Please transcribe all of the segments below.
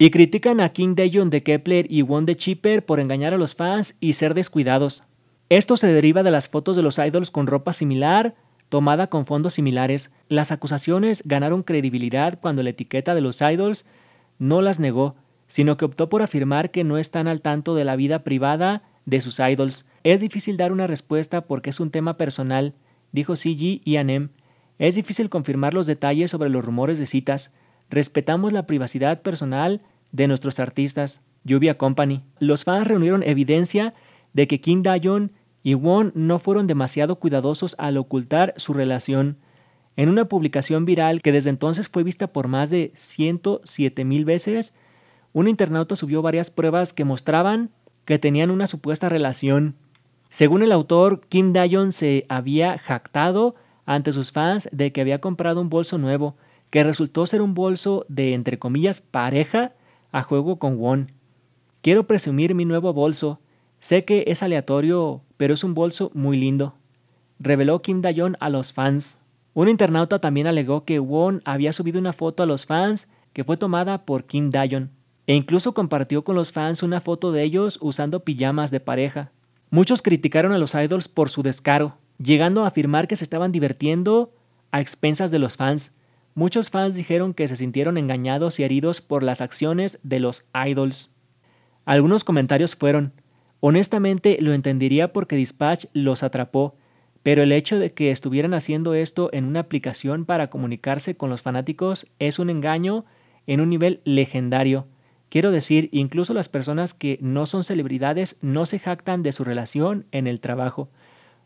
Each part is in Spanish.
Y critican a King Dejong, de Kepler y Won de Chipper por engañar a los fans y ser descuidados. Esto se deriva de las fotos de los idols con ropa similar, tomada con fondos similares. Las acusaciones ganaron credibilidad cuando la etiqueta de los idols no las negó, sino que optó por afirmar que no están al tanto de la vida privada de sus idols. Es difícil dar una respuesta porque es un tema personal, dijo CG y Anem. Es difícil confirmar los detalles sobre los rumores de citas, respetamos la privacidad personal de nuestros artistas, Lluvia Company. Los fans reunieron evidencia de que Kim Dayon y Won no fueron demasiado cuidadosos al ocultar su relación. En una publicación viral que desde entonces fue vista por más de 107 mil veces, un internauta subió varias pruebas que mostraban que tenían una supuesta relación. Según el autor, Kim Dayon se había jactado ante sus fans de que había comprado un bolso nuevo, que resultó ser un bolso de, entre comillas, pareja a juego con Won. Quiero presumir mi nuevo bolso. Sé que es aleatorio, pero es un bolso muy lindo. Reveló Kim Dayon a los fans. Un internauta también alegó que Won había subido una foto a los fans que fue tomada por Kim Dayon e incluso compartió con los fans una foto de ellos usando pijamas de pareja. Muchos criticaron a los idols por su descaro, llegando a afirmar que se estaban divirtiendo a expensas de los fans. Muchos fans dijeron que se sintieron engañados y heridos por las acciones de los idols. Algunos comentarios fueron, honestamente lo entendería porque Dispatch los atrapó, pero el hecho de que estuvieran haciendo esto en una aplicación para comunicarse con los fanáticos es un engaño en un nivel legendario. Quiero decir, incluso las personas que no son celebridades no se jactan de su relación en el trabajo.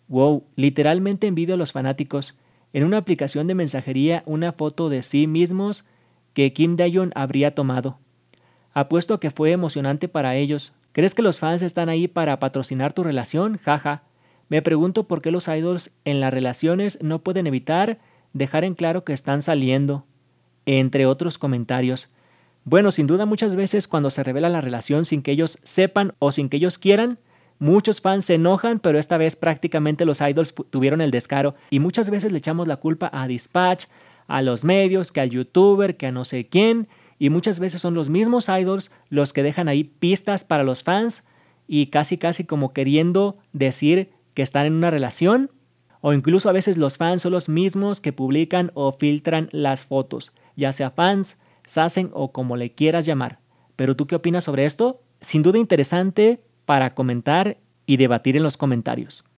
Wow, literalmente envidio a los fanáticos en una aplicación de mensajería una foto de sí mismos que Kim dae habría tomado. Apuesto que fue emocionante para ellos. ¿Crees que los fans están ahí para patrocinar tu relación? Jaja. Me pregunto por qué los idols en las relaciones no pueden evitar dejar en claro que están saliendo. Entre otros comentarios. Bueno, sin duda muchas veces cuando se revela la relación sin que ellos sepan o sin que ellos quieran, Muchos fans se enojan, pero esta vez prácticamente los idols tuvieron el descaro y muchas veces le echamos la culpa a Dispatch, a los medios, que al youtuber, que a no sé quién, y muchas veces son los mismos idols los que dejan ahí pistas para los fans y casi casi como queriendo decir que están en una relación, o incluso a veces los fans son los mismos que publican o filtran las fotos, ya sea fans, sasen o como le quieras llamar. Pero tú qué opinas sobre esto? Sin duda interesante, para comentar y debatir en los comentarios.